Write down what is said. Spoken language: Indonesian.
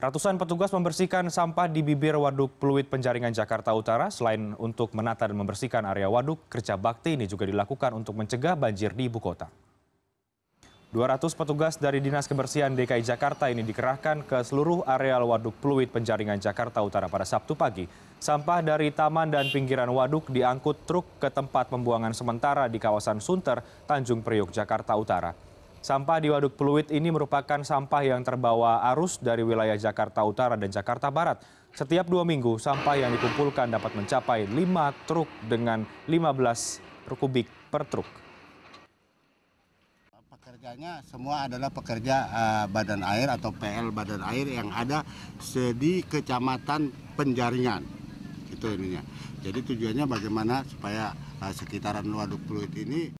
Ratusan petugas membersihkan sampah di bibir Waduk Pluit Penjaringan Jakarta Utara. Selain untuk menata dan membersihkan area waduk, kerja bakti ini juga dilakukan untuk mencegah banjir di ibu kota. 200 petugas dari Dinas Kebersihan DKI Jakarta ini dikerahkan ke seluruh areal Waduk Pluit Penjaringan Jakarta Utara pada Sabtu pagi. Sampah dari taman dan pinggiran waduk diangkut truk ke tempat pembuangan sementara di kawasan Sunter, Tanjung Priok, Jakarta Utara. Sampah di Waduk Pluit ini merupakan sampah yang terbawa arus dari wilayah Jakarta Utara dan Jakarta Barat. Setiap dua minggu, sampah yang dikumpulkan dapat mencapai 5 truk dengan 15 kubik per truk. Pekerjanya semua adalah pekerja uh, badan air atau PL badan air yang ada di kecamatan penjaringan. Itu ininya. Jadi tujuannya bagaimana supaya uh, sekitaran Waduk Pluit ini